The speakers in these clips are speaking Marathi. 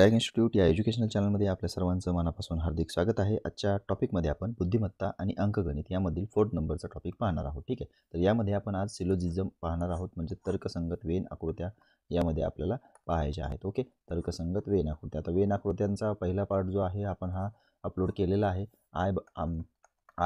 फ्लॅग इन्स्टिट्यूट या एज्युकेशनल चॅनलमध्ये आपल्या सर्वांचं मनापासून हार्दिक स्वागत आहे आजच्या टॉपिकमध्ये आपण बुद्धिमत्ता आणि अंकगणित यामधील फोर्थ नंबरचा टॉपिक पाहणार आहोत ठीक आहे तर यामध्ये आपण आज सिलोजिझम पाहणार आहोत म्हणजे तर्कसंगत वेन आकृत्या यामध्ये आपल्याला पाहायच्या आहेत ओके तर्कसंगत वेन आकृत्या तर वेन आकृत्यांचा पहिला पार्ट जो आहे आपण हा अपलोड केलेला आहे आय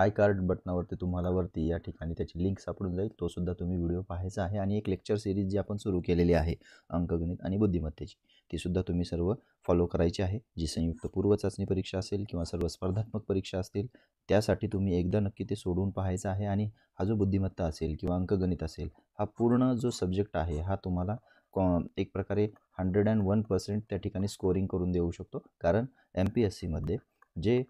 आय कार्ड बटनावरती तुम्हाला वरती या ठिकाणी त्याची लिंक सापडून जाईल तोसुद्धा तुम्ही व्हिडिओ पाहायचा आहे आणि एक लेक्चर सिरीज जी आपण सुरू केलेली आहे अंकगणित आणि बुद्धिमत्तेची तीसुद्धा तुम्ही सर्व फॉलो करायची आहे जी संयुक्त पूर्व चाचणी परीक्षा असेल किंवा सर्व स्पर्धात्मक परीक्षा असतील त्यासाठी तुम्ही एकदा नक्की ते सोडून पाहायचं आहे आणि हा जो बुद्धिमत्ता असेल किंवा अंकगणित असेल हा पूर्ण जो सब्जेक्ट आहे हा तुम्हाला एक प्रकारे हंड्रेड अँड वन पर्सेंट त्या ठिकाणी स्कोरिंग करून देऊ शकतो कारण एम पी एस सीमध्ये जे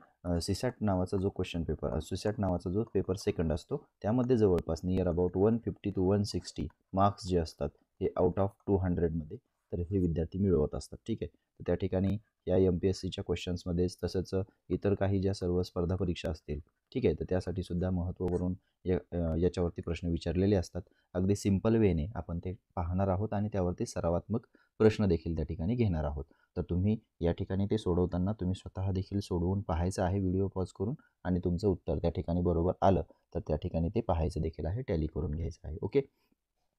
सिसॅट नावाचा जो क्वेश्चन पेपर सिसॅट नावाचा जो पेपर सेकंड असतो त्यामध्ये जवळपास near about one fifty to one sixty marks जे असतात हे आउट ऑफ टू हंड्रेडमध्ये तर हे विद्यार्थी मिळवत असतात ठीक आहे तर त्या ठिकाणी या एम पी एस सीच्या क्वेश्चन्समध्येच तसंच इतर काही ज्या सर्व स्पर्धा परीक्षा असतील ठीक आहे तर त्यासाठी सुद्धा महत्त्व करून या याच्यावरती प्रश्न विचारलेले असतात अगदी सिम्पल वेने आपण ते पाहणार आहोत आणि त्यावरती सरावात्मक प्रश्न देखील त्या ठिकाणी घेणार आहोत तर तुम्ही या ठिकाणी ते सोडवताना तुम्ही स्वतः देखील सोडवून पाहायचं आहे व्हिडिओ पॉज करून आणि तुमचं उत्तर त्या ठिकाणी बरोबर आलं तर त्या ठिकाणी ते पाहायचं देखील आहे टॅली करून घ्यायचं आहे ओके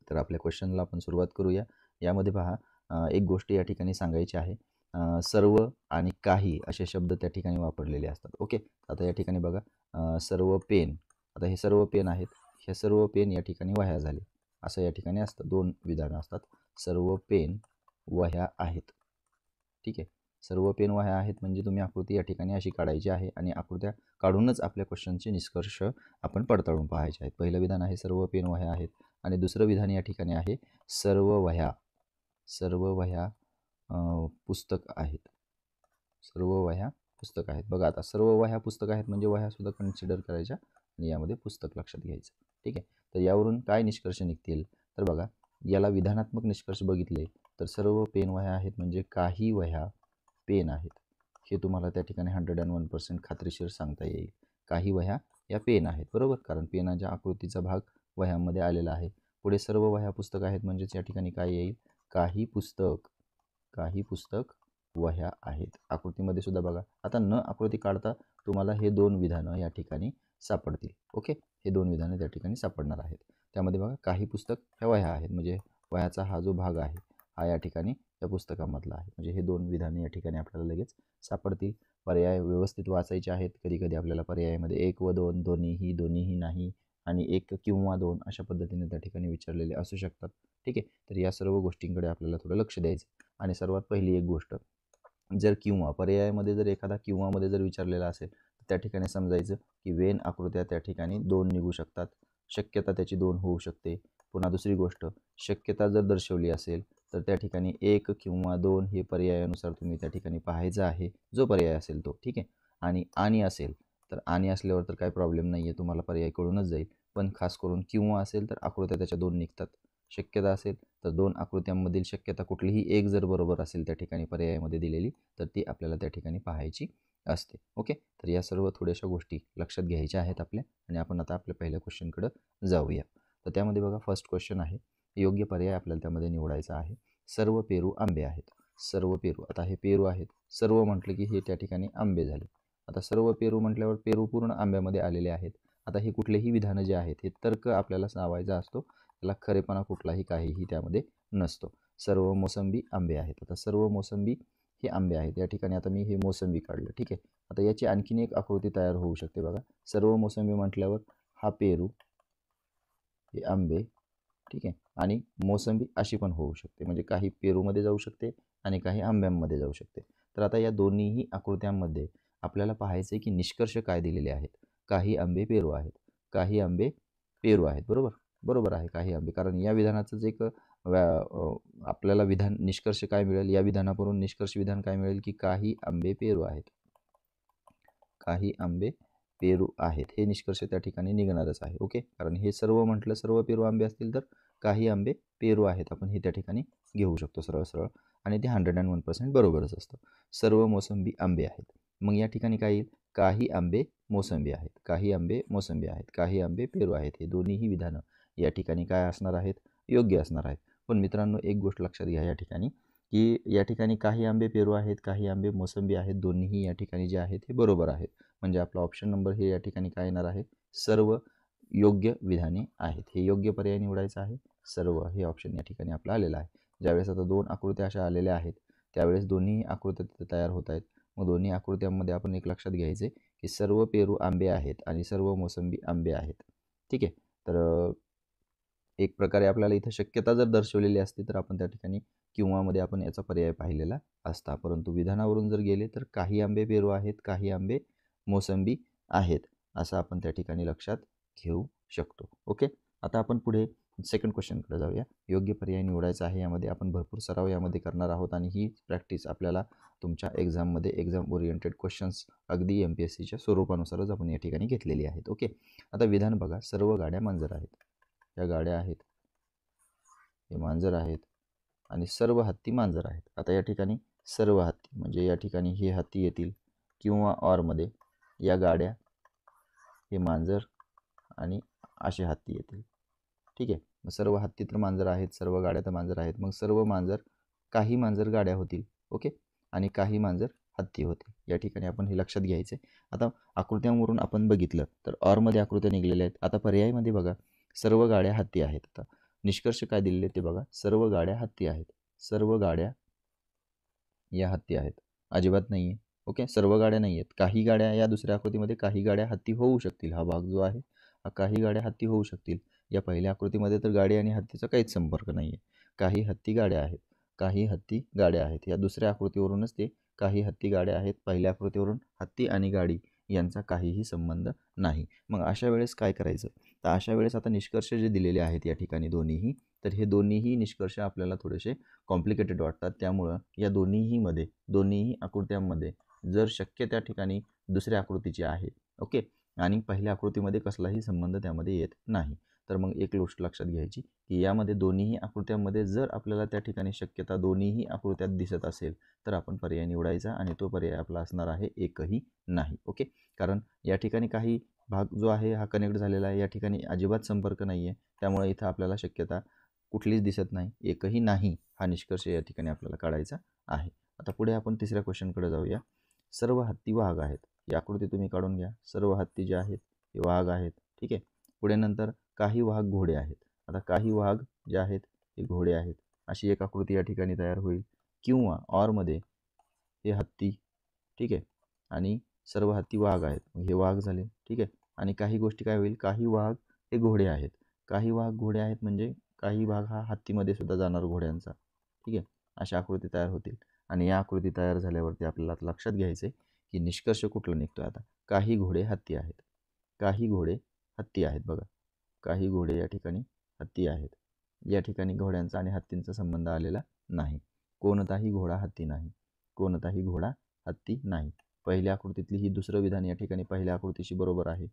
तर आपल्या क्वेश्चनला आपण सुरुवात करूया यामध्ये पहा एक गोष्ट या ठिकाणी सांगायची आहे सर्व आणि काही असे शब्द त्या ठिकाणी वापरलेले असतात ओके आता या ठिकाणी बघा सर्व पेन आता हे सर्व पेन आहेत हे सर्व पेन या ठिकाणी वह्या झाले असं या ठिकाणी असतं दोन विधानं असतात सर्व पेन वह्या आहेत ठीक आहे सर्व पेन वह्या आहेत म्हणजे तुम्ही आकृती या ठिकाणी अशी काढायची आहे आणि आकृत्या काढूनच आपल्या क्वेश्चनचे निष्कर्ष आपण पडताळून पाहायचे आहेत पहिलं विधान आहे सर्व पेन वह्या आहेत आणि दुसरं विधान या ठिकाणी आहे सर्व वह्या सर्व वह्या पुस्तक आहेत सर्व वह्या पुस्तक आहेत बघा आता सर्व वह्या पुस्तक आहेत म्हणजे वह्यासुद्धा कन्सिडर करायच्या आणि यामध्ये पुस्तक लक्षात घ्यायचं ठीक आहे तर यावरून काय निष्कर्ष निघतील तर बघा याला विधानात्मक निष्कर्ष बघितले तर सर्व पेन वह्या आहेत म्हणजे काही वह्या पेन आहेत हे तुम्हाला त्या ठिकाणी हंड्रेड अँड वन पर्सेंट खात्रीशीर सांगता येईल काही वह्या या पेन आहेत बरोबर कारण पेनाच्या आकृतीचा भाग वह्यामध्ये आलेला आहे पुढे सर्व वह्या पुस्तक आहेत म्हणजेच या ठिकाणी काय येईल काही पुस्तक काही पुस्तक वह्या आहेत आकृतीमध्ये सुद्धा बघा आता न आकृती काढता तुम्हाला हे दोन विधानं या ठिकाणी सापडतील ओके हे दोन विधानं त्या ठिकाणी सापडणार आहेत त्यामध्ये बघा काही पुस्तक ह्या वह्या आहेत म्हणजे वह्याचा हा जो भाग आहे हा या ठिकाणी या पुस्तकामधला आहे म्हणजे हे दोन विधानं या ठिकाणी आपल्याला लगेच सापडतील पर्याय व्यवस्थित वाचायचे आहेत कधी कधी आपल्याला पर्यायामध्ये एक व दोन दोन्हीही दोन्हीही नाही आणि एक किंवा दोन अशा पद्धतीने त्या ठिकाणी विचारलेले असू शकतात ठीक आहे तर या सर्व गोष्टींकडे आपल्याला थोडं लक्ष द्यायचं आणि सर्वात पहिली एक गोष्ट जर किंवा पर्यायामध्ये जर एखादा किंवामध्ये जर विचारलेला असेल तर त्या ठिकाणी समजायचं की वेन आकृत्या त्या ठिकाणी दोन निघू शकतात शक्यता त्याची दोन होऊ शकते पुन्हा दुसरी गोष्ट शक्यता जर दर्शवली असेल तर त्या ठिकाणी एक किंवा दोन हे पर्यायानुसार तुम्ही त्या ठिकाणी पाहायचा आहे जो पर्याय असेल तो ठीक आहे आणि आणि असेल तर आणि असल्यावर तर काही प्रॉब्लेम नाही आहे तुम्हाला पर्याय कळूनच जाईल पण खास करून किंवा असेल तर आकृत्या त्याच्या दोन निघतात शक्यता असेल तर दोन आकृत्यांमधील शक्यता कुठलीही एक जर बरोबर असेल त्या ठिकाणी पर्यायामध्ये दिलेली तर ती आपल्याला त्या ठिकाणी पाहायची असते ओके तर या सर्व थोड्याशा गोष्टी लक्षात घ्यायच्या आहेत आपल्या आणि आपण आता आपल्या पहिल्या क्वेश्चनकडं जाऊया तर त्यामध्ये बघा फर्स्ट क्वेश्चन आहे योग्य पर्याय आपल्याला त्यामध्ये निवडायचा आहे सर्व पेरू आंबे आहेत सर्व पेरू आता हे पेरू आहेत सर्व म्हटलं की हे त्या ठिकाणी आंबे झाले आता सर्व पेरू म्हटल्यावर पेरू पूर्ण आंब्यामध्ये आलेले आहेत आता हे कुठलेही विधानं जे आहेत हे तर्क आपल्याला सावायचा असतो त्याला खरेपणा कुठलाही काहीही त्यामध्ये नसतो सर्व मोसंबी आंबे आहेत आता सर्व मोसंबी हे आंबे आहेत या ठिकाणी आता मी हे मोसंबी काढलं ठीक आहे आता याची आणखीन एक आकृती तयार होऊ शकते बघा सर्व मोसंबी म्हटल्यावर हा पेरू हे आंबे ठीक आहे आणि मोसंबी अशी पण होऊ शकते म्हणजे काही पेरूमध्ये जाऊ शकते आणि काही आंब्यांमध्ये जाऊ शकते तर आता या दोन्हीही आकृत्यांमध्ये आपल्याला पाहायचं आहे की निष्कर्ष काय दिलेले आहेत काही आंबे पेरू आहेत काही आंबे पेरू आहेत बरोबर बरोबर आहे काही आंबे कारण या विधानाचं जे एक आपल्याला विधान निष्कर्ष काय मिळेल या विधानावरून निष्कर्ष विधान काय मिळेल की काही आंबे पेरू आहेत काही आंबे पेरू आहेत हे निष्कर्ष त्या ठिकाणी निघणारच आहे ओके कारण हे सर्व म्हटलं सर्व पेरू आंबे असतील तर काही आंबे पेरू आहेत आपण हे त्या ठिकाणी घेऊ शकतो सरळ सरळ आणि ते हंड्रेड अँड वन पर्सेंट बरोबरच असतं सर्व मोसंबी आंबे आहेत मग या ठिकाणी काय येईल काही आंबे मोसंबी आहेत काही आंबे मोसंबी आहेत काही आंबे पेरू आहेत हे दोन्हीही विधानं या ठिकाणी काय असणार आहेत योग्य असणार आहेत पण मित्रांनो एक गोष्ट लक्षात घ्या या ठिकाणी की या ठिकाणी काही आंबे पेरू आहेत काही आंबे मोसंबी आहेत दोन्हीही या ठिकाणी जे आहेत हे बरोबर आहेत म्हणजे आपला ऑप्शन नंबर हे या ठिकाणी काय येणार आहे सर्व योग्य विधाने आहेत हे योग्य पर्याय निवडायचं आहे सर्व हे ऑप्शन या ठिकाणी आपलं आलेलं आहे ज्यावेळेस आता दोन आकृत्या अशा आलेल्या आहेत त्यावेळेस दोन्ही आकृत्या तयार होत आहेत मग दोन्ही आकृत्यांमध्ये आपण एक लक्षात घ्यायचे की सर्व पेरू आंबे आहेत आणि सर्व मोसंबी आंबे आहेत ठीक आहे तर एक प्रकारे आपल्याला इथं शक्यता जर दर्शवलेली असती तर आपण त्या ठिकाणी किंवामध्ये आपण याचा पर्याय पाहिलेला असता परंतु विधानावरून जर गेले तर काही आंबे पेरू आहेत काही आंबे मोसंबी आहेत असं आपण त्या ठिकाणी लक्षात घेऊ शकतो ओके आता आपण पुढे सेकंड क्वेश्चनकडे जाऊया योग्य पर्याय निवडायचा आहे यामध्ये आपण भरपूर सराव यामध्ये करणार आहोत आणि ही प्रॅक्टिस आपल्याला तुमच्या एक्झाममध्ये एक्झाम ओरिएंटेड क्वेश्चन्स अगदी एम पी एस सीच्या स्वरूपानुसारच आपण या ठिकाणी घेतलेली आहेत ओके आता विधान बघा सर्व गाड्या मांजर आहेत या गाड्या आहेत हे मांजर आहेत आणि सर्व हत्ती मांजर आहेत आता या ठिकाणी सर्व हत्ती म्हणजे या ठिकाणी हे हत्ती येतील किंवा ऑरमध्ये या गाड्या हे मांजर आणि असे हत्ती येतील ठीक आहे मग सर्व हत्ती तर मांजर आहेत सर्व गाड्या तर मांजर आहेत मग सर्व मांजर काही मांजर गाड्या होतील ओके आणि काही मांजर हत्ती होतील या ठिकाणी आपण हे लक्षात आहे आता आकृत्यांवरून आपण बघितलं तर ऑरमध्ये आकृत्या निघलेल्या आहेत आता पर्यायमध्ये बघा सर्व गाड्या हत्ती आहेत आता निष्कर्ष काय दिलेले ते बघा सर्व गाड्या हत्ती आहेत सर्व गाड्या या हत्ती आहेत अजिबात नाही ओके सर्व गाड्या नाही आहेत काही गाड्या या दुसऱ्या आकृतीमध्ये काही गाड्या हत्ती होऊ शकतील हा भाग जो आहे काही गाड्या हत्ती होऊ शकतील या पहिल्या आकृतीमध्ये तर गाडी आणि हत्तीचा काहीच संपर्क नाही आहे काही हत्ती गाड्या आहेत काही हत्ती गाड्या आहेत या दुसऱ्या आकृतीवरूनच ते काही हत्ती गाड्या आहेत पहिल्या आकृतीवरून हत्ती आणि गाडी यांचा काहीही संबंध नाही मग अशा वेळेस काय करायचं तर अशा वेळेस आता निष्कर्ष जे दिलेले आहेत या ठिकाणी दोन्हीही तर हे दोन्हीही निष्कर्ष आपल्याला थोडेसे कॉम्प्लिकेटेड वाटतात त्यामुळं या दोन्हीहीमध्ये दोन्हीही आकृत्यांमध्ये जर शक्य त्या ठिकाणी दुसऱ्या आकृतीची आहे ओके आणि पहिल्या आकृतीमध्ये कसलाही संबंध त्यामध्ये येत नाही तर मग एक गोष्ट लक्षात घ्यायची की यामध्ये दोन्हीही आकृत्यांमध्ये जर आपल्याला त्या ठिकाणी शक्यता दोन्हीही आकृत्यात दिसत असेल तर आपण पर्याय निवडायचा आणि तो पर्याय आपला असणार आहे एकही नाही ओके कारण या ठिकाणी काही भाग जो आहे हा कनेक्ट झालेला आहे या ठिकाणी अजिबात संपर्क नाही आहे त्यामुळे इथं आपल्याला शक्यता कुठलीच दिसत नाही एकही नाही हा निष्कर्ष या ठिकाणी आपल्याला काढायचा आहे आता पुढे आपण तिसऱ्या क्वेश्चनकडे जाऊया सर्व हत्ती वाघ आहेत या आकृती तुम्ही काढून घ्या सर्व हत्ती जे आहेत हे वाघ आहेत ठीक आहे पुढे नंतर काही वाघ घोडे आहेत आता काही वाघ जे आहेत हे घोडे आहेत अशी एक आकृती या ठिकाणी तयार होईल किंवा ऑरमध्ये हे हत्ती ठीक आहे आणि सर्व हत्ती वाघ आहेत हे वाघ झाले ठीक आहे आणि काही गोष्टी काय होईल काही वाघ हे घोडे आहेत काही वाघ घोडे आहेत म्हणजे काही भाग हा हत्तीमध्ये सुद्धा जाणार घोड्यांचा ठीक आहे अशा आकृती तयार होतील आणि या आकृती तयार झाल्यावरती आपल्याला आता लक्षात घ्यायचं की निष्कर्ष कुठला निघतो आता काही घोडे हत्ती आहेत काही घोडे हत्ती आहेत बघा काही घोडे या ठिकाणी हत्ती आहेत या ठिकाणी घोड्यांचा आणि हत्तींचा संबंध आलेला नाही कोणताही घोडा हत्ती नाही कोणताही घोडा हत्ती नाही पहिल्या आकृतीतली ही दुसरं विधान या ठिकाणी पहिल्या आकृतीशी बरोबर आहे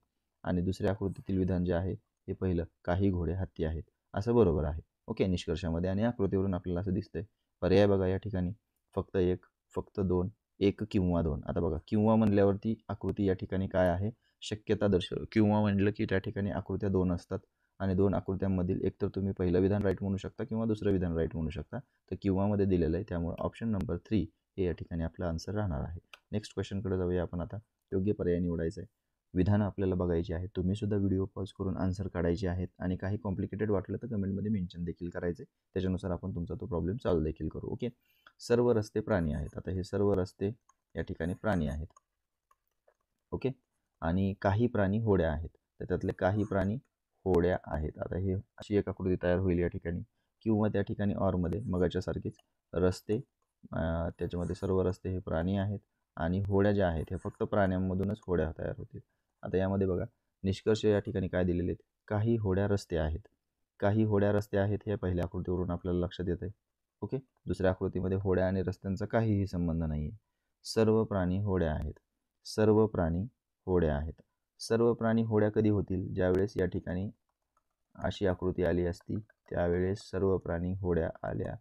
आणि दुसऱ्या आकृतीतील विधान जे आहे हे पहिलं काही घोडे हत्ती आहेत असं बरोबर आहे ओके निष्कर्षामध्ये आणि आकृतीवरून आपल्याला असं दिसतंय पर्याय बघा या ठिकाणी फक्त एक फक्त दोन एक किंवा दोन आता बघा किंवा म्हणल्यावरती आकृती या ठिकाणी काय आहे शक्यता दर्शव किंवा म्हटलं की त्या ठिकाणी आकृत्या दोन असतात आणि दोन आकृत्यांमधील तर तुम्ही पहिलं विधान राईट म्हणू शकता किंवा दुसरं विधान राईट म्हणू शकता तर किंवामध्ये दिलेलं आहे त्यामुळे ऑप्शन नंबर थ्री हे या ठिकाणी आपला आन्सर राहणार आहे नेक्स्ट क्वेश्चनकडे जाऊया आपण आता योग्य पर्याय निवडायचं आहे विधान आपल्याला बघायची आहे तुम्हीसुद्धा व्हिडिओ पॉज करून आन्सर काढायचे आहेत आणि काही कॉम्प्लिकेटेड वाटलं तर कमेंटमध्ये मेन्शन देखील करायचे त्याच्यानुसार आपण तुमचा तो प्रॉब्लेम सॉल्व देखील करू ओके सर्व रस्ते प्राणी आहेत आता हे सर्व रस्ते या ठिकाणी प्राणी आहेत ओके आणि काही प्राणी होड्या आहेत तर त्यातले काही प्राणी होड्या आहेत आता हे अशी एक आकृती तयार होईल या ठिकाणी किंवा त्या ठिकाणी ऑरमध्ये मगाच्यासारखेच रस्ते त्याच्यामध्ये सर्व रस्ते हे प्राणी आहेत आणि होड्या ज्या आहेत हे फक्त प्राण्यांमधूनच होड्या तयार होतील आता यामध्ये बघा निष्कर्ष या ठिकाणी काय दिलेले आहेत काही होड्या रस्ते आहेत काही होड्या रस्ते आहेत हे पहिल्या आकृतीवरून आपल्याला लक्षात येत आहे ओके दुसऱ्या आकृतीमध्ये होड्या आणि रस्त्यांचा काहीही संबंध नाही आहे सर्व प्राणी होड्या आहेत सर्व प्राणी होड्या आहेत सर्व प्राणी होड्या कधी होतील ज्यावेळेस या ठिकाणी अशी आकृती आली असती त्यावेळेस सर्व प्राणी होड्या आल्या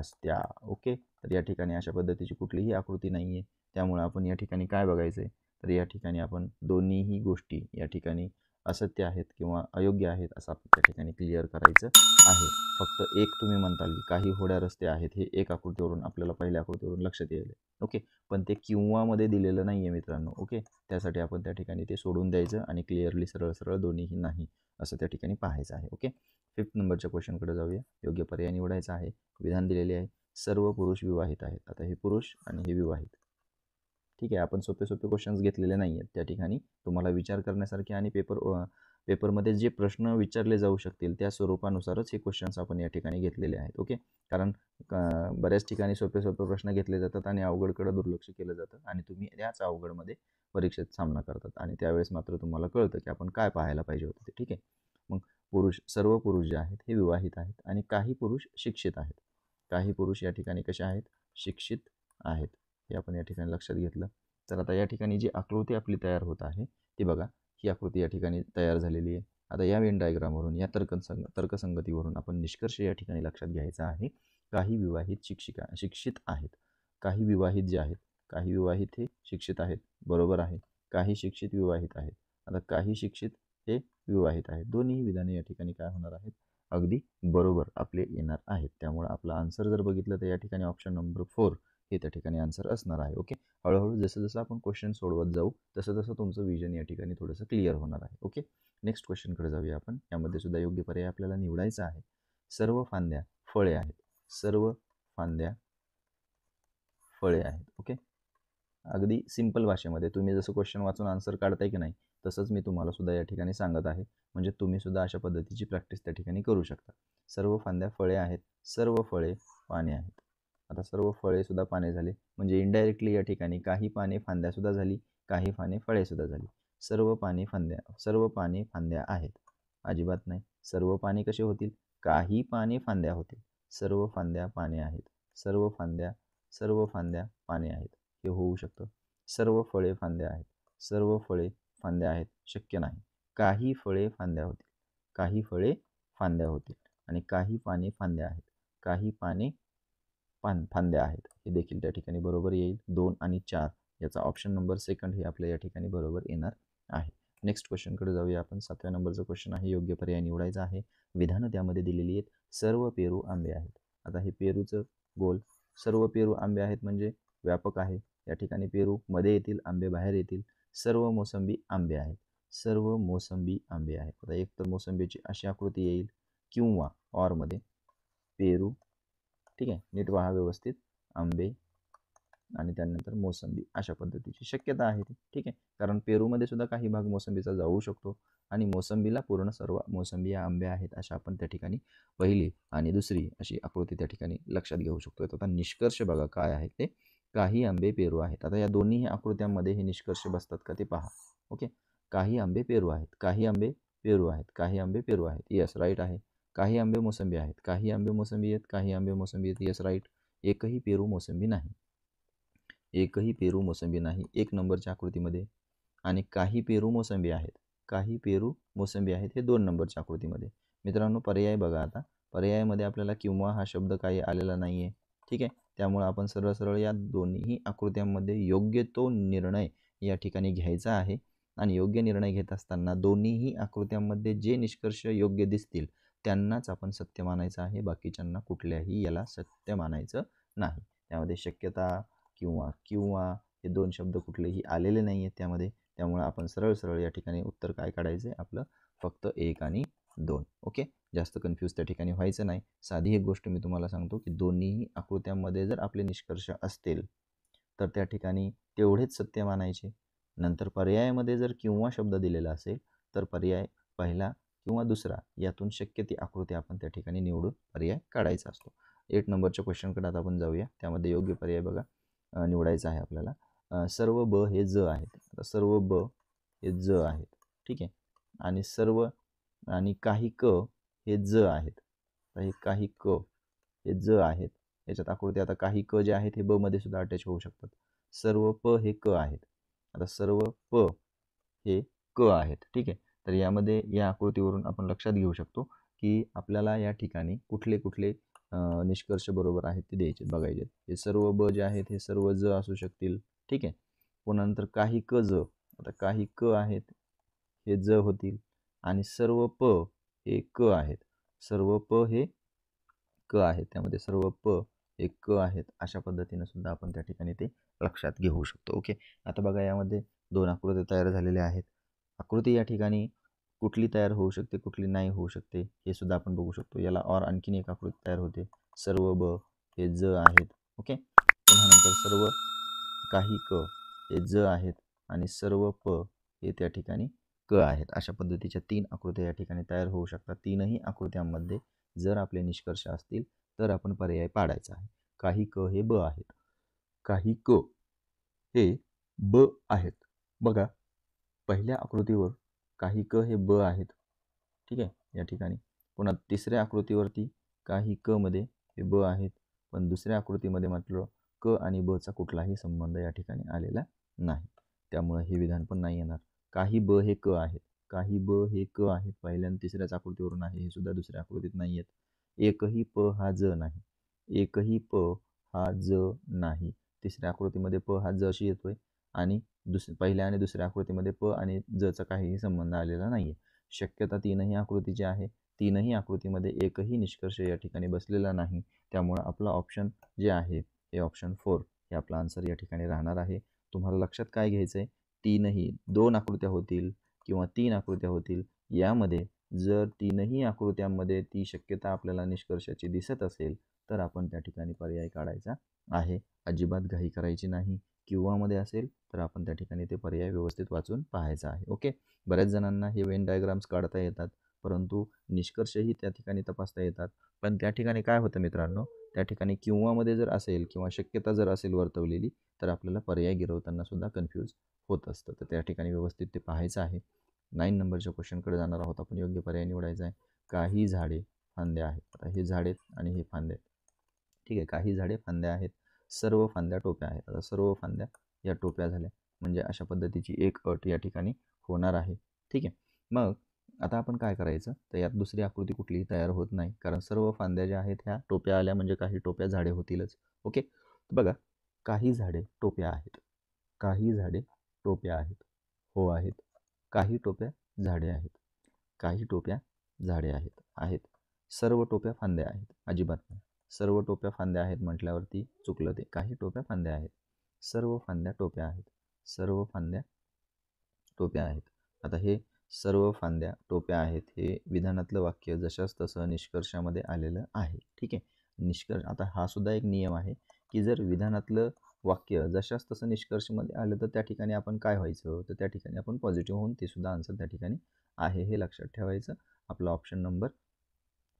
असत्या ओके तर या ठिकाणी अशा पद्धतीची कुठलीही आकृती नाही आहे त्यामुळे आपण या ठिकाणी काय बघायचं आहे तर या ठिकाणी आपण दोन्हीही गोष्टी या ठिकाणी असत्य आहेत किंवा अयोग्य आहेत असं आपण त्या ठिकाणी क्लिअर करायचं आहे फक्त एक तुम्ही म्हणताल की काही होड्या रस्ते आहेत हे एक आकृतीवरून आपल्याला पहिल्या आकृतीवरून लक्षात येईल ओके पण ते किंवामध्ये दिलेलं नाही आहे मित्रांनो ओके त्यासाठी आपण त्या ठिकाणी ते सोडून द्यायचं आणि क्लिअरली सरळ सरळ दोन्हीही नाही असं त्या ठिकाणी पाहायचं आहे ओके फिफ्थ नंबरच्या क्वेश्चनकडे जाऊया योग्य पर्याय निवडायचा आहे विधान दिलेले आहे सर्व पुरुष विवाहित आहेत आता हे पुरुष आणि हे विवाहित ठीक आहे आपण सोपे सोपे क्वेश्चन्स घेतलेले नाही आहेत त्या ठिकाणी तुम्हाला विचार करण्यासारखे आणि पेपर पेपरमध्ये जे प्रश्न विचारले जाऊ शकतील त्या स्वरूपानुसारच हे क्वेश्चन्स आपण या ठिकाणी घेतलेले आहेत ओके कारण बऱ्याच ठिकाणी सोपे सोपे प्रश्न घेतले जातात आणि अवघडकडे दुर्लक्ष केलं जातं आणि तुम्ही त्याच अवघडमध्ये परीक्षेत सामना करतात आणि त्यावेळेस मात्र तुम्हाला कळतं की आपण काय पाहायला पाहिजे होतं ते ठीक आहे मग पुरुष सर्व पुरुष जे आहेत हे विवाहित आहेत आणि काही पुरुष शिक्षित आहेत काही पुरुष या ठिकाणी कसे आहेत शिक्षित आहेत हे आपण या ठिकाणी लक्षात घेतलं तर आता या ठिकाणी जी आकृती आपली तयार होत आहे ती बघा ही आकृती या ठिकाणी तयार झालेली आहे आता या वेन डायग्रामवरून या तर्कसंग तर्कसंगतीवरून आपण निष्कर्ष या ठिकाणी लक्षात घ्यायचा आहे काही विवाहित शिक्षिका शिक्षित आहेत काही विवाहित जे आहेत काही विवाहित हे शिक्षित आहेत बरोबर आहे काही शिक्षित विवाहित आहेत आता काही शिक्षित हे विवाहित आहेत दोन्ही विधाने या ठिकाणी काय होणार आहेत अगदी बरोबर आपले येणार आहेत त्यामुळे आपला आन्सर जर बघितलं तर या ठिकाणी ऑप्शन नंबर फोर हे त्या ठिकाणी आन्सर असणार आहे ओके हळूहळू जसं जसं आपण क्वेश्चन सोडवत जाऊ तसं तसं तुमचं विजन या ठिकाणी थोडंसं क्लिअर होणार आहे ओके नेक्स्ट क्वेश्चनकडे जाऊया आपण यामध्ये सुद्धा योग्य पर्याय आपल्याला निवडायचा आहे सर्व फांद्या फळे आहेत सर्व फांद्या फळे आहेत ओके अगदी सिंपल भाषेमध्ये तुम्ही जसं क्वेश्चन वाचून आन्सर काढताय की नाही तसंच मी तुम्हाला सुद्धा या ठिकाणी सांगत आहे म्हणजे तुम्ही सुद्धा अशा पद्धतीची प्रॅक्टिस त्या ठिकाणी करू शकता सर्व फांद्या फळे आहेत सर्व फळे पाने आहेत आता सर्व फळेसुद्धा पाने झाले म्हणजे इनडायरेक्टली या ठिकाणी काही पाने फांद्यासुद्धा झाली काही पाने फळेसुद्धा झाली सर्व पाने फांद्या सर्व पाने फांद्या आहेत अजिबात नाही सर्व पाने कसे होतील काही पाने फांद्या होतील सर्व फांद्या पाने आहेत सर्व फांद्या सर्व फांद्या पाने आहेत हे होऊ शकतं सर्व फळे फांद्या आहेत सर्व फळे फांद्या आहेत शक्य नाही काही फळे फांद्या होतील काही फळे फांद्या होतील आणि काही पाने फांद्या आहेत काही पाने पान फांद्या आहेत हे देखील त्या ठिकाणी बरोबर येईल दोन आणि चार याचा ऑप्शन नंबर सेकंड हे आपल्या या ठिकाणी बरोबर येणार आहे नेक्स्ट क्वेश्चनकडे जाऊया आपण सातव्या नंबरचं क्वेश्चन आहे योग्य पर्याय निवडायचा आहे विधानं त्यामध्ये दिलेली आहेत सर्व पेरू आंबे आहेत आता हे पेरूचं गोल सर्व पेरू आंबे आहेत म्हणजे व्यापक आहे या ठिकाणी पेरू मध्ये येतील आंबे बाहेर येतील सर्व मोसंबी आंबे आहेत सर्व मोसंबी आंबे आहेत आता एक तर मोसंबीची अशी आकृती येईल किंवा ऑरमध्ये पेरू ठीक आहे नीट व्हा व्यवस्थित आंबे आणि त्यानंतर मोसंबी अशा पद्धतीची शक्यता आहे ठीक आहे कारण पेरूमध्ये सुद्धा काही भाग मोसंबीचा जाऊ शकतो आणि मोसंबीला पूर्ण सर्व मोसंबी या आंबे आहेत अशा आपण त्या ठिकाणी पहिली आणि दुसरी अशी आकृती त्या ठिकाणी लक्षात घेऊ शकतो आता निष्कर्ष बघा काय आहे ते काही आंबे पेरू आहेत आता या दोन्ही आकृत्यांमध्ये हे निष्कर्ष बसतात का ते पहा ओके काही आंबे पेरू आहेत काही आंबे पेरू आहेत काही आंबे पेरू आहेत यस राईट आहे काही आंबे मोसंबी आहेत काही आंबे मोसंबी आहेत काही आंबे मोसंबी आहेत येस राईट एकही पेरू मोसंबी नाही एकही पेरू मोसंबी नाही एक नंबरच्या आकृतीमध्ये आणि काही पेरू मोसंबी आहेत काही पेरू मोसंबी आहेत हे दोन नंबरच्या आकृतीमध्ये मित्रांनो पर्याय बघा आता पर्यायामध्ये आपल्याला किंवा हा शब्द काही आलेला नाही आहे ठीक आहे त्यामुळं आपण सरळ सरळ या दोन्ही आकृत्यांमध्ये योग्य तो निर्णय या ठिकाणी घ्यायचा आहे आणि योग्य निर्णय घेत असताना दोन्हीही आकृत्यांमध्ये जे निष्कर्ष योग्य दिसतील त्यांनाच आपण सत्य मानायचं आहे बाकीच्यांना कुठल्याही याला सत्य मानायचं नाही त्यामध्ये शक्यता किंवा किंवा हे दोन शब्द कुठलेही आलेले नाही आहेत त्यामध्ये त्यामुळे आपण सरळ सरळ या ठिकाणी उत्तर काय काढायचं आहे आपलं फक्त एक आणि दोन ओके जास्त कन्फ्यूज त्या ठिकाणी व्हायचं नाही साधी एक गोष्ट मी तुम्हाला सांगतो की दोन्हीही आकृत्यांमध्ये जर आपले निष्कर्ष असतील तर त्या ठिकाणी तेवढेच सत्य मानायचे नंतर पर्यायामध्ये जर किंवा शब्द दिलेला असेल तर पर्याय पहिला किंवा दुसरा यातून शक्य ती आकृती आपण त्या ठिकाणी निवडून पर्याय काढायचा असतो एट नंबरच्या क्वेश्चनकडे आता आपण जाऊया त्यामध्ये योग्य पर्याय बघा निवडायचा आहे आपल्याला सर्व ब हे ज आहेत आता सर्व ब हे ज आहेत ठीक आहे आणि सर्व आणि काही क हे ज आहेत हे काही क हे ज आहेत याच्यात आकृती आता काही क जे आहेत हे ब मध्ये सुद्धा अटॅच होऊ शकतात सर्व प हे क आहेत आता सर्व प हे क आहेत ठीक आहे तर यामध्ये या आकृतीवरून आपण लक्षात घेऊ शकतो की आपल्याला या ठिकाणी कुठले कुठले निष्कर्ष बरोबर आहेत ते द्यायचे बघायचे हे सर्व ब जे आहेत हे सर्व ज असू शकतील ठीक आहे पुन्हा काही क ज आता काही क आहेत हे ज होतील आणि सर्व प हे क आहेत सर्व प हे क आहेत त्यामध्ये सर्व प हे क आहेत अशा पद्धतीनं सुद्धा आपण त्या ठिकाणी ते लक्षात घेऊ शकतो ओके आता बघा यामध्ये दोन आकृत्या तयार झालेल्या आहेत आकृती या ठिकाणी कुठली तयार होऊ शकते कुठली नाही होऊ शकते हे सुद्धा आपण बघू शकतो याला और आणखीन एक आकृती तयार होते सर्व ब हे ज आहेत ओके त्यानंतर सर्व काही क हे ज आहेत आणि सर्व प हे त्या ठिकाणी क आहेत अशा पद्धतीच्या तीन आकृत्या या ठिकाणी तयार होऊ शकतात तीनही आकृत्यांमध्ये जर आपले निष्कर्ष असतील तर आपण पर्याय पाडायचा आहे काही क हे ब आहेत काही क हे ब आहेत बघा पहिल्या आकृतीवर काही क हे ब आहेत ठीक आहे या ठिकाणी पुन्हा तिसऱ्या आकृतीवरती काही क मध्ये हे ब आहेत पण दुसऱ्या आकृतीमध्ये मात्र क आणि बचा कुठलाही संबंध या ठिकाणी आलेला नाही त्यामुळे हे विधान पण नाही येणार काही ब हे क आहेत काही ब हे क आहेत पहिल्या आणि तिसऱ्याच आकृतीवरून आहे हे सुद्धा दुसऱ्या आकृतीत नाही आहेत एकही प हा ज नाही एकही प हा ज नाही तिसऱ्या आकृतीमध्ये प हा ज अशी येतोय आणि दुस पहिल्या आणि दुसऱ्या आकृतीमध्ये प आणि जचा काहीही संबंध आलेला नाही आहे शक्यता तीनही आकृतीची आहे तीनही आकृतीमध्ये एकही निष्कर्ष या ठिकाणी बसलेला नाही त्यामुळं आपला ऑप्शन जे आहे हे ऑप्शन फोर हे आपला आन्सर या ठिकाणी राहणार आहे तुम्हाला लक्षात काय घ्यायचं आहे तीनही दोन आकृत्या होतील किंवा तीन आकृत्या होतील यामध्ये जर तीनही आकृत्यांमध्ये ती शक्यता आपल्याला निष्कर्षाची दिसत असेल तर आपण त्या ठिकाणी पर्याय काढायचा आहे अजिबात घाई करायची नाही किंवामध्ये असेल तर आपण त्या ठिकाणी ते पर्याय व्यवस्थित वाचून पाहायचा आहे ओके बऱ्याच जणांना हे वेन डायग्राम्स काढता येतात परंतु निष्कर्षही त्या ठिकाणी तपासता येतात पण त्या ठिकाणी काय होतं मित्रांनो त्या ठिकाणी किंवामध्ये जर असेल किंवा शक्यता जर असेल वर्तवलेली तर आपल्याला पर्याय गिरवताना सुद्धा कन्फ्यूज होत असतं तर त्या ठिकाणी व्यवस्थित ते पाहायचं आहे नाईन नंबरच्या क्वेश्चनकडे जाणार आहोत आपण योग्य पर्याय निवडायचा आहे काही झाडे फांद्या आहेत आता हे झाडे आणि हे फांदे ठीक आहे काही झाडे फांद्या आहेत सर्व फांद्या टोप्या आहेत आता सर्व फांद्या या टोप्या झाल्या म्हणजे अशा पद्धतीची एक अट या ठिकाणी होणार आहे ठीक आहे मग आता आपण काय करायचं तर यात दुसरी आकृती कुठलीही तयार होत नाही कारण सर्व फांद्या ज्या आहेत ह्या टोप्या आल्या म्हणजे काही टोप्या झाडे होतीलच ओके बघा काही झाडे टोप्या आहेत काही झाडे टोप्या आहेत हो आहेत काही टोप्या झाडे आहेत काही टोप्या झाडे आहेत आहेत सर्व टोप्या फांद्या आहेत अजिबात नाही सर्व टोप्या फांद्या आहेत म्हटल्यावरती चुकलं ते काही टोप्या फांद्या आहेत सर्व फांद्या टोप्या आहेत सर्व फांद्या टोप्या आहेत आता हे सर्व फांद्या टोप्या आहेत हे विधानातलं वाक्य जशाच तसं निष्कर्षामध्ये आलेलं आहे ठीक आहे निष्कर्ष आता हा सुद्धा एक नियम आहे की जर विधानातलं वाक्य जशाच तसं निष्कर्षमध्ये आलं तर त्या ठिकाणी आपण काय व्हायचं तर त्या ठिकाणी आपण पॉझिटिव्ह होऊन ते सुद्धा आन्सर त्या ठिकाणी आहे हे लक्षात ठेवायचं आपला ऑप्शन नंबर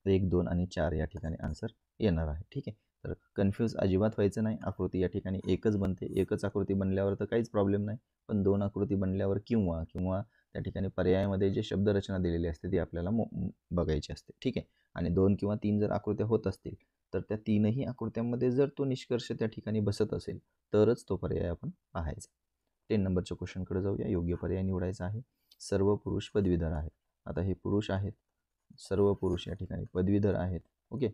तर एक दोन आणि चार या ठिकाणी आन्सर येणार आहे ठीक आहे तर कन्फ्यूज अजिबात व्हायचं नाही आकृती या ठिकाणी एकच बनते एकच आकृती बनल्यावर तर काहीच प्रॉब्लेम नाही पण दोन आकृती बनल्यावर किंवा किंवा त्या ठिकाणी पर्यायामध्ये जे शब्दरचना दिलेली असते ती आपल्याला मो बघायची असते ठीक आहे आणि दोन किंवा तीन जर आकृत्या होत असतील तर त्या तीनही आकृत्यांमध्ये जर तो निष्कर्ष त्या ठिकाणी बसत असेल तरच तो पर्याय आपण पाहायचा टेन नंबरच्या क्वेश्चनकडे जाऊया योग्य पर्याय निवडायचा आहे सर्व पुरुष पदवीधर आहेत आता हे पुरुष आहेत सर्व पुरुष या ठिकाणी पदवीधर आहेत ओके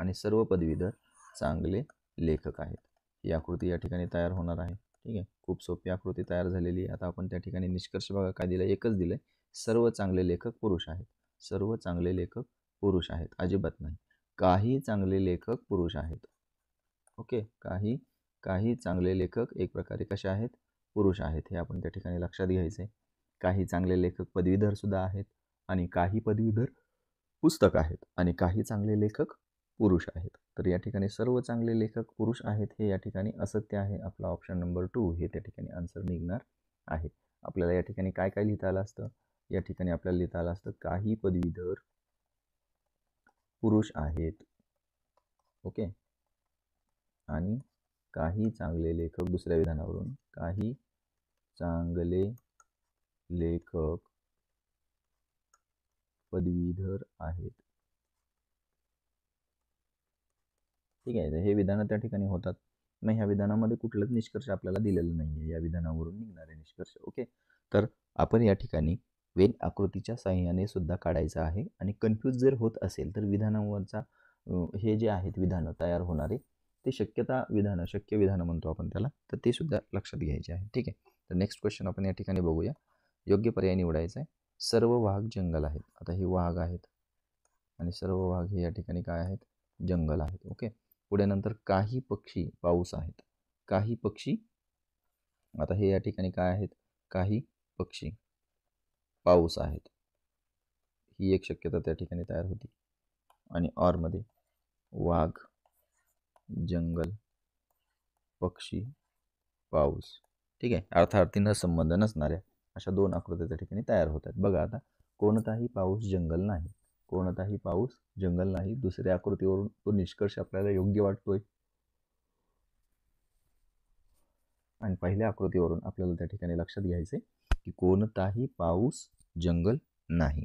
आणि सर्व पदवीधर चांगले लेखक आहेत ही आकृती या ठिकाणी तयार होणार आहे ठीक आहे खूप सोपी आकृती तयार झालेली आहे आता आपण त्या ठिकाणी निष्कर्ष बघा काय दिलं एकच दिलं सर्व चांगले लेखक पुरुष आहेत सर्व चांगले लेखक पुरुष आहेत अजिबात नाही काही चांगले लेखक पुरुष आहेत ओके काही काही चांगले लेखक एक प्रकारे कसे आहेत पुरुष आहेत हे आपण त्या ठिकाणी लक्षात घ्यायचे काही चांगले लेखक पदवीधरसुद्धा आहेत आणि काही पदवीधर पुस्तक आहेत आणि काही चांगले लेखक पुरुष आहेत तर या ठिकाणी सर्व चांगले लेखक पुरुष आहेत हे या ठिकाणी असत्य आहे आपला ऑप्शन नंबर टू हे त्या ठिकाणी आन्सर निघणार आहे आपल्याला या ठिकाणी काय काय लिहिता आलं असतं या ठिकाणी आपल्याला लिहिता आलं असतं काही पदवीधर पुरुष आहेत ओके आणि काही चांगले लेखक दुसऱ्या विधानावरून काही चांगले लेखक पदवीधर आहेत ठीक आहे हे विधानं त्या ठिकाणी होतात मग ह्या विधानामध्ये कुठलाच निष्कर्ष आपल्याला दिलेलं नाही आहे या विधानावरून निघणारे निष्कर्ष ओके तर आपण या ठिकाणी वेन आकृतीच्या साह्याने सुद्धा काढायचा आहे आणि कन्फ्यूज जर होत असेल तर विधानावरचा हे जे आहेत विधानं तयार होणारे ते शक्यता विधानं शक्य विधानं म्हणतो आपण त्याला तर ते सुद्धा लक्षात घ्यायचे आहे ठीक आहे तर नेक्स्ट क्वेश्चन आपण या ठिकाणी बघूया योग्य पर्याय निवडायचा आहे सर्व वाघ जंगल आहेत आता हे वाघ आहेत आणि सर्व वाघ हे या ठिकाणी काय आहेत जंगल आहेत ओके पुढे नंतर काही पक्षी पाऊस आहेत काही पक्षी आता हे या ठिकाणी काय आहेत काही पक्षी पाऊस आहेत ही एक शक्यता त्या ठिकाणी तयार होती आणि ऑरमध्ये वाघ जंगल पक्षी पाऊस ठीक आहे अर्थार्थी न संबंध नसणाऱ्या अशा दोन आकृत्या ठिकाणी तयार होतात बघा आता कोणताही पाऊस जंगल नाही कोणताही पाऊस जंगल नाही दुसऱ्या आकृतीवरून तो निष्कर्ष आपल्याला योग्य वाटतोय आणि पहिल्या आकृतीवरून आपल्याला त्या ठिकाणी लक्षात घ्यायचे की कोणताही पाऊस जंगल नाही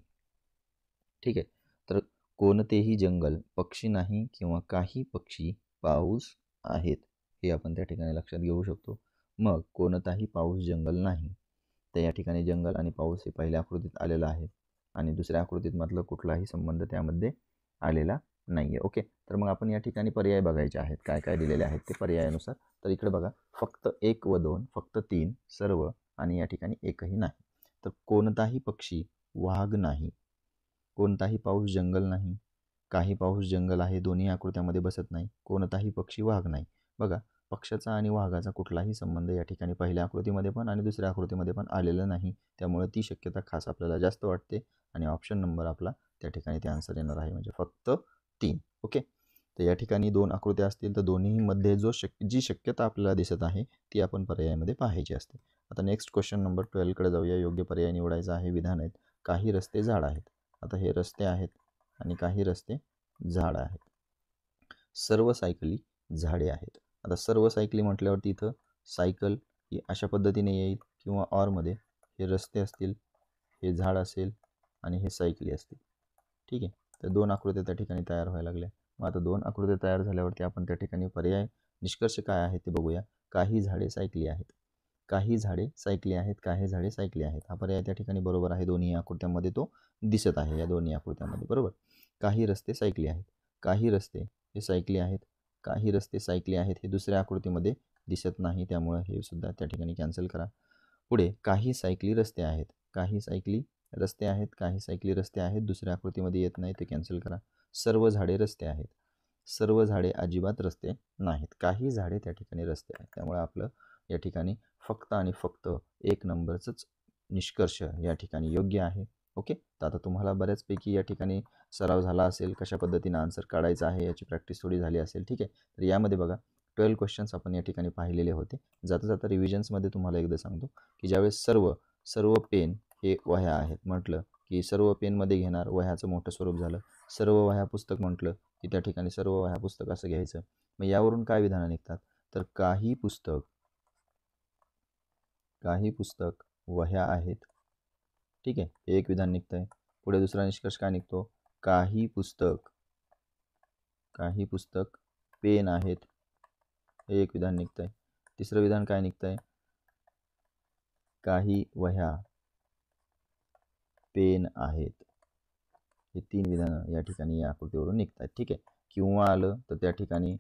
ठीक आहे तर कोणतेही जंगल पक्षी नाही किंवा काही पक्षी पाऊस आहेत हे आपण त्या ठिकाणी लक्षात घेऊ शकतो मग कोणताही पाऊस जंगल नाही तर या ठिकाणी जंगल आणि पाऊस हे पहिल्या आकृतीत आलेलं आहे आणि दुसऱ्या आकृतीत मधलं कुठलाही संबंध त्यामध्ये आलेला नाही आहे ओके तर मग आपण या ठिकाणी पर्याय बघायचे आहेत काय काय दिलेले आहेत ते पर्यायानुसार तर इकडे बघा फक्त एक व दोन फक्त तीन सर्व आणि या ठिकाणी एकही नाही तर कोणताही पक्षी वाघ नाही कोणताही पाऊस जंगल नाही काही पाऊस जंगल आहे दोन्ही आकृत्यामध्ये बसत नाही कोणताही पक्षी वाघ नाही बघा पक्षाचा आणि वाघाचा कुठलाही संबंध या ठिकाणी पहिल्या आकृतीमध्ये पण आणि दुसऱ्या आकृतीमध्ये पण आलेला नाही त्यामुळे ती शक्यता खास आपल्याला जास्त वाटते आणि ऑप्शन नंबर आपला त्या ठिकाणी ते आन्सर येणार आहे म्हणजे फक्त तीन ओके तर या ठिकाणी दोन आकृत्या असतील तर दोन्हीमध्ये जो शक जी शक्यता आपल्याला दिसत आहे ती आपण पर्यायामध्ये पाहायची असते आता नेक्स्ट क्वेश्चन नंबर ट्वेल्वकडे जाऊया योग्य पर्याय निवडायचा आहे विधान आहेत काही रस्ते झाड आहेत आता हे रस्ते आहेत आणि काही रस्ते झाड आहेत सर्व सायकली झाडे आहेत आता सर्व सायकली म्हटल्यावरती इथं सायकल ही अशा पद्धतीने येईल किंवा ऑरमध्ये हे रस्ते असतील हे झाड असेल आणि हे सायकली असतील ठीक आहे तर दोन आकृत्या त्या ठिकाणी तयार व्हायला लागल्या मग आता दोन आकृत्या तयार झाल्यावरती आपण त्या ठिकाणी पर्याय निष्कर्ष काय आहे ते बघूया काही झाडे सायकली आहेत काही झाडे सायकली आहेत काही झाडे सायकली आहेत हा पर्याय त्या ठिकाणी बरोबर आहे दोन्ही आकृत्यांमध्ये तो दिसत आहे या दोन्ही आकृत्यांमध्ये बरोबर काही रस्ते सायकली आहेत काही रस्ते हे सायकली आहेत काही रस्ते सायकले आहेत हे दुसऱ्या आकृतीमध्ये दिसत नाही त्यामुळं हे सुद्धा त्या ठिकाणी कॅन्सल करा पुढे काही सायकली रस्ते आहेत काही सायकली रस्ते आहेत काही सायकली रस्ते आहेत दुसऱ्या आकृतीमध्ये येत नाही ते कॅन्सल करा सर्व झाडे रस्ते आहेत सर्व झाडे अजिबात रस्ते नाहीत काही झाडे त्या ठिकाणी रस्ते आहेत त्यामुळे आपलं या ठिकाणी फक्त आणि फक्त एक नंबरचंच निष्कर्ष या ठिकाणी योग्य आहे ओके तर आता तुम्हाला बऱ्याचपैकी या ठिकाणी सराव झाला असेल कशा पद्धतीनं आन्सर काढायचा आहे याची प्रॅक्टिस थोडी झाली असेल ठीक आहे तर यामध्ये बघा ट्वेल्व क्वेश्चन्स आपण या ठिकाणी पाहिलेले होते जाता जाता रिव्हिजन्समध्ये तुम्हाला एकदा सांगतो की ज्यावेळेस सर्व सर्व पेन हे वह्या आहेत म्हटलं की सर्व पेनमध्ये घेणार वह्याचं मोठं स्वरूप झालं सर्व वह्या पुस्तक म्हटलं की त्या ठिकाणी सर्व वह्या पुस्तक असं घ्यायचं मग यावरून काय विधानं निघतात तर काही पुस्तक काही पुस्तक वह्या आहेत ठीक आहे एक विधान निघतं आहे पुढे दुसरा निष्कर्ष काय निघतो काही पुस्तक काही पुस्तक पेन आहेत हे एक विधान निघतं आहे तिसरं विधान काय निघतं आहे काही वह्या पेन आहेत हे तीन विधानं या ठिकाणी या आकृतीवरून निघत आहेत ठीक आहे किंवा आलं तर त्या ठिकाणी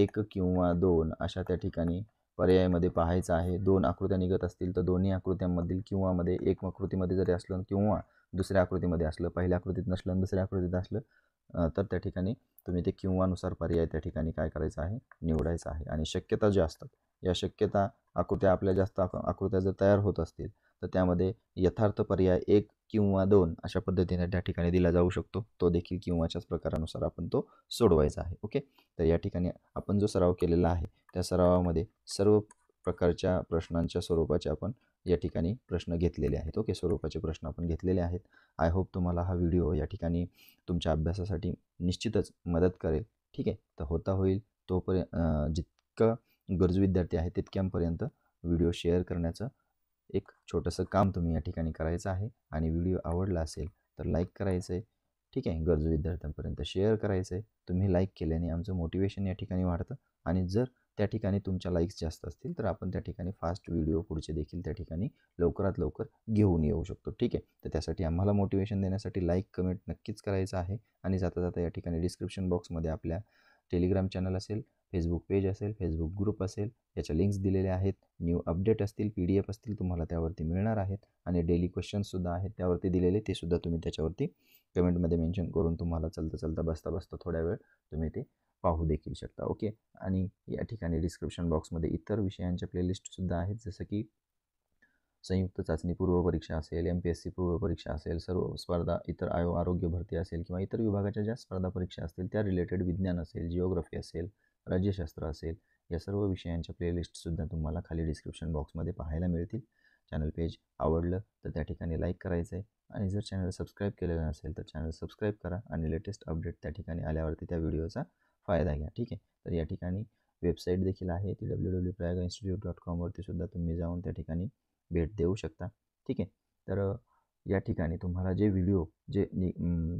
एक किंवा दोन अशा त्या ठिकाणी पर्यायामध्ये पाहायचं आहे दोन आकृत्या निघत असतील तर दोन्ही आकृत्यांमधील किंवा मध्ये एक आकृतीमध्ये जरी असलं किंवा दुसऱ्या आकृतीमध्ये असलं पहिल्या आकृतीत नसलं दुसऱ्या आकृतीत असलं तर त्या ठिकाणी तुम्ही ते किंवानुसार पर्याय त्या ठिकाणी काय करायचं आहे निवडायचं आहे आणि शक्यता ज्या असतात या शक्यता आकृत्या आपल्या जास्त आकृत्या जर तयार होत असतील तर त्यामध्ये यथार्थ पर्याय एक किंवा दोन अशा पद्धतीने त्या ठिकाणी दिला जाऊ शकतो तो देखील किंवाच्याच प्रकारानुसार आपण तो सोडवायचा आहे ओके तर या ठिकाणी आपण जो सराव केलेला आहे त्या सरावामध्ये सर्व प्रकारच्या प्रश्नांच्या स्वरूपाचे आपण या ठिकाणी प्रश्न घेतलेले आहेत ओके स्वरूपाचे प्रश्न आपण घेतलेले आहेत आय होप तुम्हाला हा व्हिडिओ या ठिकाणी तुमच्या अभ्यासासाठी निश्चितच मदत करेल ठीक आहे तर होता होईल तोपर्यंत जितकं गरजू विद्यार्थी आहे तितक्यांपर्यंत व्हिडिओ शेअर करण्याचं एक छोटंसं काम तुम्ही या ठिकाणी करायचं आहे आणि व्हिडिओ आवडला असेल तर लाईक करायचं आहे ठीक आहे गरजू विद्यार्थ्यांपर्यंत शेअर करायचं आहे तुम्ही लाईक केल्याने आमचं मोटिवेशन या ठिकाणी वाढतं आणि जर त्या ठिकाणी तुमच्या लाईक्स जास्त असतील तर आपण त्या ठिकाणी फास्ट व्हिडिओ पुढचे देखील त्या ठिकाणी लवकरात लवकर घेऊन येऊ शकतो ठीक आहे तर त्यासाठी आम्हाला मोटिवेशन देण्यासाठी लाईक कमेंट नक्कीच करायचं आहे आणि जाता जाता या ठिकाणी डिस्क्रिप्शन बॉक्समध्ये आपल्या टेलिग्राम चॅनल असेल फेसबुक पेज असेल फेसबुक ग्रुप असेल याच्या लिंक्स दिलेल्या आहेत न्यू अपडेट असतील पी डी एफ असतील तुम्हाला त्यावरती मिळणार आहेत आणि डेली क्वेश्चन्ससुद्धा आहेत त्यावरती दिलेले ते सुद्धा तुम्ही त्याच्यावरती कमेंटमध्ये मेन्शन करून तुम्हाला चलता चलता बसता बसता थोड्या वेळ तुम्ही ते पाहू देखील शकता ओके आणि या ठिकाणी डिस्क्रिप्शन बॉक्समध्ये इतर विषयांच्या प्लेलिस्टसुद्धा आहेत जसं की संयुक्त चाचणी पूर्व परीक्षा असेल एम पी एस सी पूर्व परीक्षा असेल सर्व स्पर्धा इतर आयो आरोग्य भरती असेल किंवा इतर विभागाच्या ज्या स्पर्धा परीक्षा असतील त्या रिलेटेड विज्ञान असेल जिओग्राफी असेल राज्यशास्त्र असेल या सर्व विषयांच्या प्लेलिस्टसुद्धा तुम्हाला खाली डिस्क्रिप्शन बॉक्समध्ये पाहायला मिळतील चॅनल पेज आवडलं तर त्या ठिकाणी लाईक करायचं आहे आणि जर चॅनल सबस्क्राईब केलेलं नसेल तर चॅनल सबस्क्राईब करा आणि लेटेस्ट अपडेट त्या ठिकाणी आल्यावरती त्या व्हिडिओचा फायदा घ्या ठीक आहे तर या ठिकाणी वेबसाईट देखील आहे ती W W Prayag institute dot कॉमवरतीसुद्धा तुम्ही जाऊन त्या ठिकाणी भेट देऊ शकता ठीक आहे तर या ठिकाणी तुम्हाला जे व्हिडिओ जे नि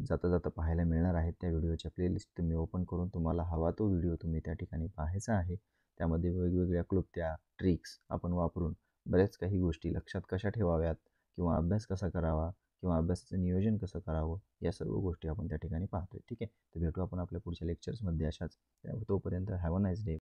जाता जाता पाहायला मिळणार आहेत त्या व्हिडिओच्या प्लेलिस्ट तुम्ही ओपन करून तुम्हाला हवा तो व्हिडिओ तुम्ही त्या ठिकाणी पाहायचा आहे त्यामध्ये वेगवेगळ्या क्लुप्त्या ट्रिक्स आपण वापरून बऱ्याच काही गोष्टी लक्षात कशा ठेवाव्यात किंवा अभ्यास कसा करावा किंवा अभ्यासाचं नियोजन कसं करावं या सर्व गोष्टी आपण त्या ठिकाणी पाहतोय ठीक आहे तर भेटू आपण आपल्या पुढच्या लेक्चर्समध्ये अशाच तोपर्यंत हॅव अ नाईस डे